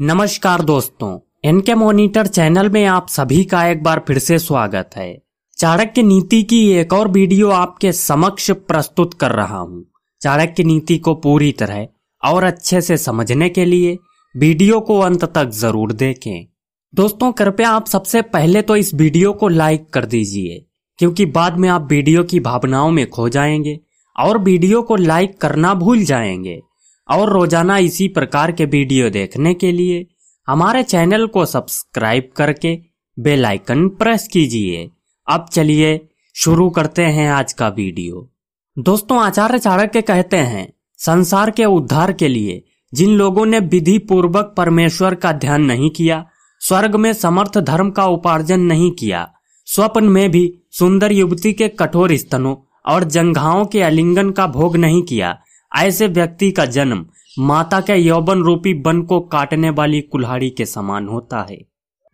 नमस्कार दोस्तों N K monitor channel में आप सभी का एक बार फिर से स्वागत है चाणक्य नीति की एक और वीडियो आपके समक्ष प्रस्तुत कर रहा हूँ चाणक्य नीति को पूरी तरह और अच्छे से समझने के लिए वीडियो को अंत तक जरूर देखें दोस्तों कृपया आप सबसे पहले तो इस वीडियो को लाइक कर दीजिए क्योंकि बाद में आप वीडियो की भावनाओं में खो जाएंगे और वीडियो को लाइक करना भूल जाएंगे और रोजाना इसी प्रकार के वीडियो देखने के लिए हमारे चैनल को सब्सक्राइब करके बेल आइकन प्रेस कीजिए अब चलिए शुरू करते हैं आज का वीडियो दोस्तों आचार्य चाणक्य कहते हैं संसार के उद्धार के लिए जिन लोगों ने विधि पूर्वक परमेश्वर का ध्यान नहीं किया स्वर्ग में समर्थ धर्म का उपार्जन नहीं किया स्वप्न में भी सुंदर युवती के कठोर स्तनों और जंघाओं के अलिंगन का भोग नहीं किया ऐसे व्यक्ति का जन्म माता के यौवन रूपी बन को काटने वाली कुल्हाड़ी के समान होता है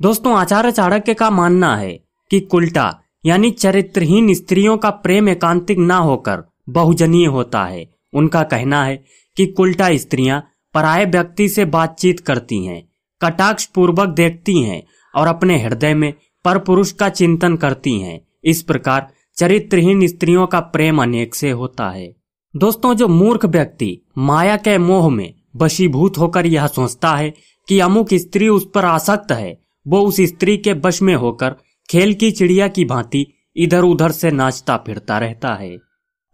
दोस्तों आचार्य चाणक्य का मानना है कि कुल्टा यानी चरित्रहीन स्त्रियों का प्रेम एकांतिक ना होकर बहुजनीय होता है उनका कहना है कि कुल्टा स्त्रियां पराये व्यक्ति से बातचीत करती हैं कटाक्ष पूर्वक देखती हैं और अपने हृदय में पर पुरुष का चिंतन करती हैं इस प्रकार चरित्रहीन स्त्रियों का प्रेम अनेक से होता है दोस्तों जो मूर्ख व्यक्ति माया के मोह में बशीभूत होकर यह सोचता है कि अमुक स्त्री उस पर आसक्त है वो उस स्त्री के बश में होकर खेल की चिड़िया की भांति इधर उधर से नाचता फिरता रहता है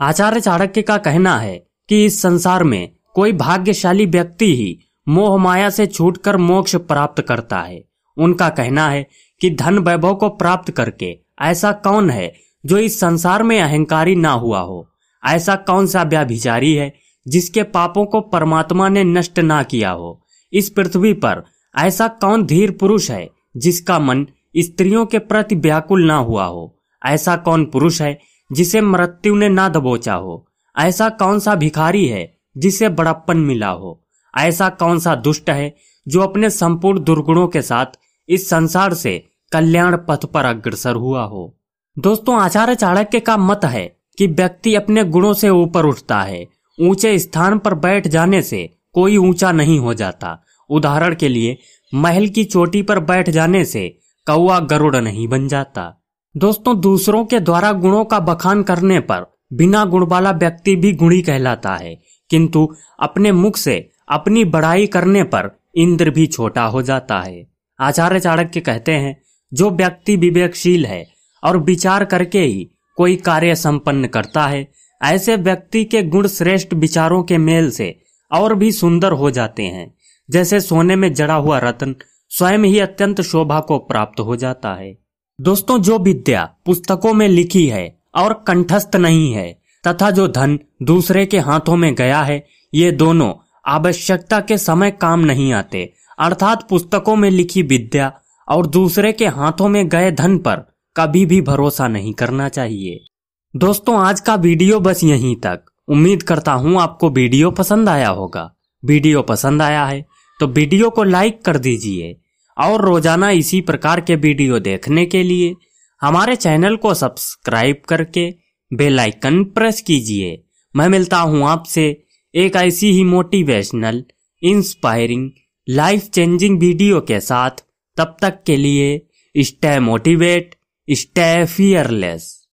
आचार्य चाणक्य का कहना है कि इस संसार में कोई भाग्यशाली व्यक्ति ही मोह माया से छूटकर मोक्ष प्राप्त करता है उनका कहना है कि धन वैभव को प्राप्त करके ऐसा कौन है जो इस संसार में अहंकारी ना हुआ हो ऐसा कौन सा व्याभिचारी है जिसके पापों को परमात्मा ने नष्ट ना किया हो इस पृथ्वी पर ऐसा कौन धीर पुरुष है जिसका मन स्त्रियों के प्रति व्याकुल ना हुआ हो ऐसा कौन पुरुष है जिसे मृत्यु ने ना दबोचा हो ऐसा कौन सा भिखारी है जिसे बड़प्पन मिला हो ऐसा कौन सा दुष्ट है जो अपने संपूर्ण दुर्गुणों के साथ इस संसार से कल्याण पथ पर अग्रसर हुआ हो दोस्तों आचार्य चाणक्य का मत है कि व्यक्ति अपने गुणों से ऊपर उठता है ऊंचे स्थान पर बैठ जाने से कोई ऊंचा नहीं हो जाता उदाहरण के लिए महल की चोटी पर बैठ जाने से कौआ गरुड़ नहीं बन जाता दोस्तों दूसरों के द्वारा गुणों का बखान करने पर बिना गुण वाला व्यक्ति भी गुणी कहलाता है किंतु अपने मुख से अपनी बड़ाई करने पर इंद्र भी छोटा हो जाता है आचार्य चाणक्य कहते हैं जो व्यक्ति विवेकशील है और विचार करके ही कोई कार्य संपन्न करता है ऐसे व्यक्ति के गुण श्रेष्ठ विचारों के मेल से और भी सुंदर हो जाते हैं जैसे सोने में जड़ा हुआ रत्न स्वयं ही अत्यंत शोभा को प्राप्त हो जाता है दोस्तों जो विद्या पुस्तकों में लिखी है और कंठस्थ नहीं है तथा जो धन दूसरे के हाथों में गया है ये दोनों आवश्यकता के समय काम नहीं आते अर्थात पुस्तकों में लिखी विद्या और दूसरे के हाथों में गए धन पर कभी भी भरोसा नहीं करना चाहिए दोस्तों आज का वीडियो बस यहीं तक उम्मीद करता हूँ आपको वीडियो पसंद आया होगा वीडियो पसंद आया है तो वीडियो को लाइक कर दीजिए और रोजाना इसी प्रकार के वीडियो देखने के लिए हमारे चैनल को सब्सक्राइब करके बेल आइकन प्रेस कीजिए मैं मिलता हूँ आपसे एक ऐसी ही motivational inspiring life changing video के साथ तब तक के लिए स्टे मोटिवेट is fearless